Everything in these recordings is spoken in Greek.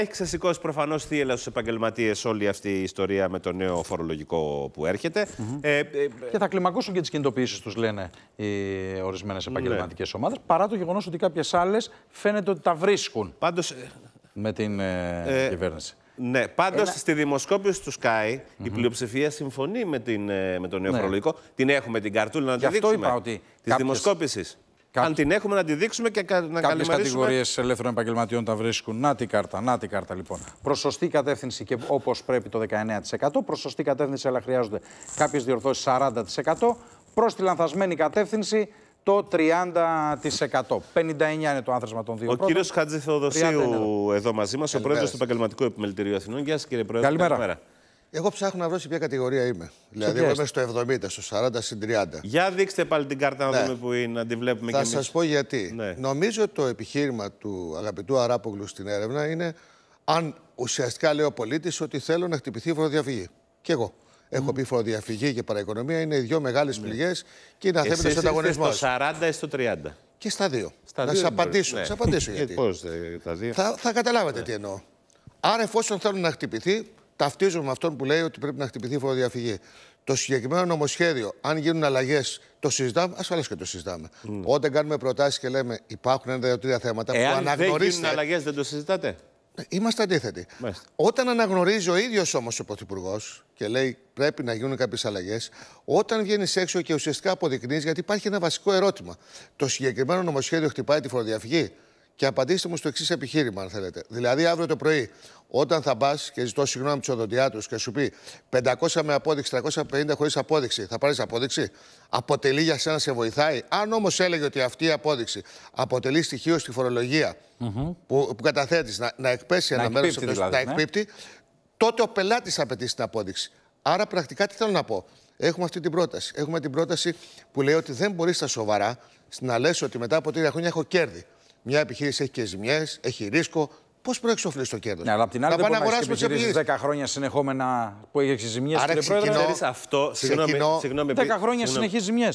Έχει ξεσηκώσει προφανώς θύελα στους επαγγελματίες όλη αυτή η ιστορία με το νέο φορολογικό που ερχεται ε, ε, και θα κλιμακώσουν και τις κινητοποιήσεις τους, λένε οι ορισμένες επαγγελματικέ ναι. ομάδες. Παρά το γεγονός ότι κάποιες άλλες φαίνεται ότι τα βρίσκουν. Πάντως. Με την ε, ε κυβέρνηση. Ναι, πάντως στη δημοσκόπηση του ΣΚΑΙ η πλειοψηφία συμφωνεί με, την, ε, με το νέο ναι. φορολογικό. Την έχουμε την καρτούλα να τη δείξουμε. Αυτό είπα ότι. Της κάποιες... δημοσκόπησης. Αν την έχουμε να τη δείξουμε και να Κάποιες καλημερίσουμε. Κάποιες κατηγορίες ελεύθερων επαγγελματιών τα βρίσκουν. Να την κάρτα, να τη κάρτα λοιπόν. Προσωστή κατεύθυνση και όπως πρέπει το 19%. Προσωστή κατεύθυνση αλλά χρειάζονται κάποιες διορθώσεις 40%. Προς τη λανθασμένη κατεύθυνση το 30%. 59 είναι το άνθρωσμα των δύο. Ο κύριος Χατζηθοδοσίου εδώ μαζί μας, ο πρόεδρος του Επαγγελματικού Επιμελητηρίου Αθηνών. Γεια σας κύριε Καλημέρα. Καλημέρα. Εγώ ψάχνω να βρω σε ποια κατηγορία είμαι. δηλαδή, εγώ είμαι στο 70, στο 40, στην 30. Για δείξτε πάλι την κάρτα να ναι. δούμε που είναι, να τη βλέπουμε Θα σας πω γιατί. Ναι. Νομίζω το επιχείρημα του αγαπητού Αράπογλου στην έρευνα είναι αν ουσιαστικά λέει ο πολίτης ότι θέλω να χτυπηθεί η φοροδιαφυγή. Κι εγώ. Έχω mm. πει φοροδιαφυγή και παραοικονομία είναι οι δύο μεγάλες ναι. πληγές και είναι αθέμητος ανταγωνισμό. Στο 40 ή στο 30. Και στα δύο. Στα να σα απαντήσω. Ναι. απαντήσω γιατί. Πώς, ε, τα δύο. Θα, θα καταλάβατε ναι. τι εννοώ. Άρα, εφόσον θέλουν να χτυπηθεί, ταυτίζομαι με αυτόν που λέει ότι πρέπει να χτυπηθεί η φοροδιαφυγή. Το συγκεκριμένο νομοσχέδιο, αν γίνουν αλλαγές, το συζητάμε. Ασφαλώ και το συζητάμε. Ναι. Όταν κάνουμε προτάσεις και λέμε υπάρχουν ένα-δύο-τρία θέματα Εάν που αναγνωρίζουν. Αν γίνουν αλλαγές, δεν το συζητάτε. Ναι, είμαστε αντίθετοι. Μάλιστα. Όταν αναγνωρίζει ο ίδιος όμως ο Πρωθυπουργός και λέει πρέπει να γίνουν κάποιες αλλαγές, όταν βγαίνει έξω και ουσιαστικά αποδεικνύεις, γιατί υπάρχει ένα βασικό ερώτημα. Το συγκεκριμένο νομοσχέδιο χτυπάει τη φοροδιαφυγή και απαντήστε μου στο εξής επιχείρημα, αν θέλετε. Δηλαδή, αύριο το πρωί, όταν θα πας και ζητώ συγγνώμη τους οδοντιάτρους και σου πει 500 με απόδειξη, 350 χωρίς απόδειξη, θα πάρεις απόδειξη. Αποτελεί για σένα, σε βοηθάει. Αν όμως έλεγε ότι αυτή η απόδειξη αποτελεί στοιχείο στη φορολογία mm που, που καταθέτεις να, να εκπέσει ένα μέρο δηλαδή, να ναι. τότε ο πελάτης απαιτεί την απόδειξη. Άρα, πρακτικά τι θέλω να πω. Έχουμε αυτή την πρόταση. Έχουμε την πρόταση που λέει ότι δεν μπορείς στα σοβαρά να λες ότι μετά από τρία χρόνια έχω κέρδη. Μια επιχείρηση έχει και ζημιές, έχει ρίσκο. Πώς προεξοφλείς το κέρδο. Ναι, αλλά απ' την άλλη, δεν μπορεί να αγοράσει 10 χρόνια συνεχόμενα που έχεις ζημιές. Άρα, ξεκινώ, αυτό. Συγγνώμη, συγγνώμη, 10 χρόνια συνεχεί ζημιέ.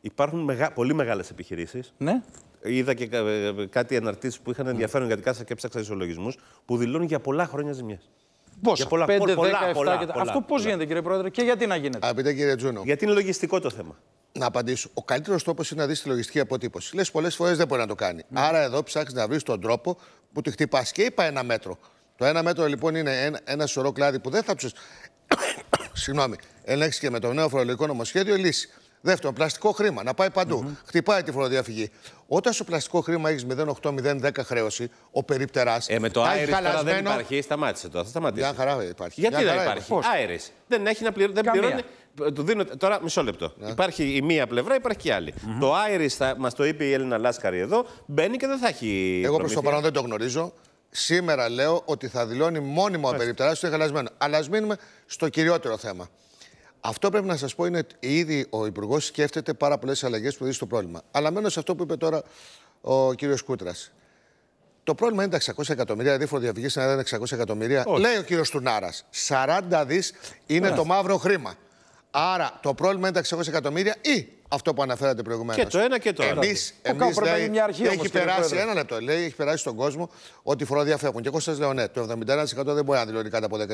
Υπάρχουν μεγα, πολύ μεγάλες επιχειρήσεις. Ναι. Είδα και ε, ε, κάτι αναρτήσεις που είχαν ενδιαφέρον γιατί γιατί και ψάξα ισολογισμούς που δηλώνουν για πολλά χρόνια ζημιές. Πόσα. πολλά, 5, 10, πολλά, Αυτό πώς γίνεται, κύριε Πρόεδρε, και γιατί να γίνεται. Αγαπητέ κύριε Τζούνο. Γιατί είναι λογιστικό το θέμα. Να απαντήσω. Ο καλύτερος τρόπος είναι να δεις τη λογιστική αποτύπωση. Λες πολλές φορές δεν μπορεί να το κάνει. Ναι. Άρα εδώ ψάχνει να βρεις τον τρόπο που τη χτυπάς. Και είπα ένα μέτρο. Το ένα μέτρο λοιπόν είναι ένα, ένα σωρό κλάδι που δεν θα τους. Συγγνώμη. Ελέγξει και με το νέο φορολογικό νομοσχέδιο λύση. Δεύτερον, πλαστικό χρήμα να πάει παντού. Mm-hmm. Χτυπάει τη φοροδιαφυγή. Όταν στο πλαστικό χρήμα έχεις 0,8-0,10 χρέωση, ο περίπτερα. Ε, με το Άιρι δεν υπάρχει, σταμάτησε το. Θα σταματήσει. Μια χαρά υπάρχει. Γιατί δεν υπάρχει. Άιρις. Δεν έχει να πληρώνει. Δεν πληρώνει. Του δίνω, τώρα μισό λεπτό. Yeah. Ναι. Υπάρχει η μία πλευρά, υπάρχει και η άλλη. Mm-hmm. Το Άιρις, μας το είπε η Έλληνα Λάσκαρη εδώ, μπαίνει και δεν θα έχει. Εγώ προς το παρόν δεν το γνωρίζω. Σήμερα λέω ότι θα δηλώνει μόνιμο ο περίπτερα του Αλλά ας μείνουμε στο κυριότερο θέμα. Αυτό πρέπει να σας πω είναι ότι ήδη ο Υπουργός σκέφτεται πάρα πολλές αλλαγές που δει στο πρόβλημα. Αλλά μένω σε αυτό που είπε τώρα ο κύριος Κούτρας. Το πρόβλημα είναι τα 600 εκατομμύρια, δηλαδή φοροδιαφυγή να 600 εκατομμύρια. Λέει ο κύριος Τουνάρας. 40 δις είναι το μαύρο χρήμα. Άρα το πρόβλημα είναι τα 600 εκατομμύρια ή αυτό που αναφέρατε προηγουμένως. Και το ένα και το άλλο. Εμείς λέει, μια αρχή, έχει περάσει ένα λεπτό. Λέει, έχει περάσει στον κόσμο ότι οι φοροδιαφεύγουν. Και εγώ σας λέω, ναι, το 71% δεν μπορεί να δηλώνει κάτω από 10.000.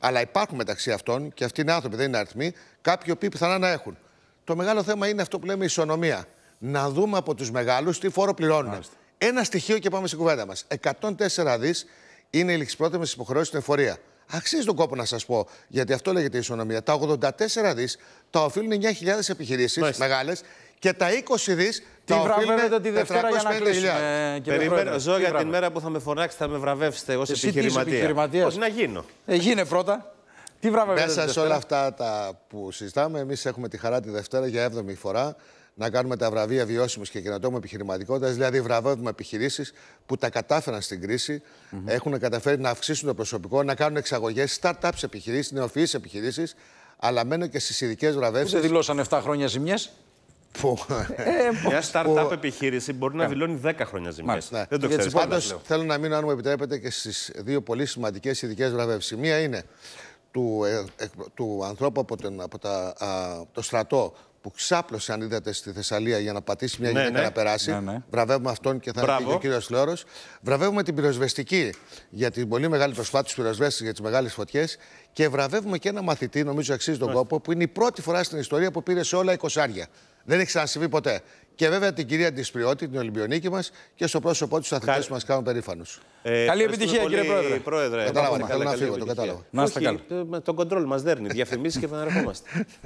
Αλλά υπάρχουν μεταξύ αυτών, και αυτοί είναι άνθρωποι, δεν είναι αριθμοί, κάποιοι οποίοι πιθανά να έχουν. Το μεγάλο θέμα είναι αυτό που λέμε ισονομία. Να δούμε από τους μεγάλους τι φόρο πληρώνουν. Ένα στοιχείο και πάμε στην κουβέντα μας. 104 δις είναι οι μα υποχρέωση στην εφορία. Αξίζει τον κόπο να σας πω, γιατί αυτό λέγεται ισονομία. Τα 84 δις τα οφείλουν 9.000 επιχειρήσει μεγάλες και τα 20 δις τα οφείλουν τη Δευτέρα για να κλείσουμε. Περιμένω, ζω για την μέρα που θα με φωνάξετε, θα με βραβεύσετε ως επιχειρηματία. Όχι να γίνω. Ε, γίνε πρώτα. Τι βράβο, Μέσα σε όλα αυτά τα που συζητάμε, εμείς έχουμε τη χαρά τη Δευτέρα για 7η φορά να κάνουμε τα βραβεία βιώσιμη και καινοτόμου επιχειρηματικότητας. Δηλαδή, βραβεύουμε επιχειρήσεις που τα κατάφεραν στην κρίση, mm -hmm. έχουν καταφέρει να αυξήσουν το προσωπικό, να κάνουν εξαγωγές, startups επιχειρήσεις, νεοφυείς επιχειρήσεις, αλλά μένω και στις ειδικές βραβεύσεις. Δεν δηλώσαν 7 χρόνια ζημιές. Που... Ε, ε, Μια startup επιχείρηση μπορεί να ναι. δηλώνει 10 χρόνια ζημιές. Ναι. Δεν το ξέρει. Πάντω, θέλω να μείνω, αν μου επιτρέπετε, και στις δύο πολύ σημαντικές ειδικές βραβεύσεις. Μία είναι του, ε, ανθρώπου από, από τα, το στρατό που ξάπλωσε, αν είδατε, στη Θεσσαλία για να πατήσει μια ναι, γυναίκα ναι. να περάσει. Ναι, ναι. Βραβεύουμε αυτόν και θα είναι ο κύριος Λόρος. Βραβεύουμε την πυροσβεστική για την πολύ μεγάλη προσπάθεια του πυροσβέστης για τις μεγάλες φωτιές. Και βραβεύουμε και ένα μαθητή, νομίζω αξίζει τον κόπο, που είναι η πρώτη φορά στην ιστορία που πήρε σε όλα 20 άρια. Δεν έχει ξανασυμβεί ποτέ. Και βέβαια την κυρία Πριώτη, την Ολυμπιονίκη μας και στο πρόσωπό του αθλητέ που μας κάνουν περήφανο. Ε, καλή επιτυχία, κύριε Πρόεδρε. πρόεδρε Κατάλαβα, θέλω να φύγω, το κατάλαβα. Να καλά. Το κοντρόλ μας δέρνει, διαφημίσεις και επαναρχόμαστε.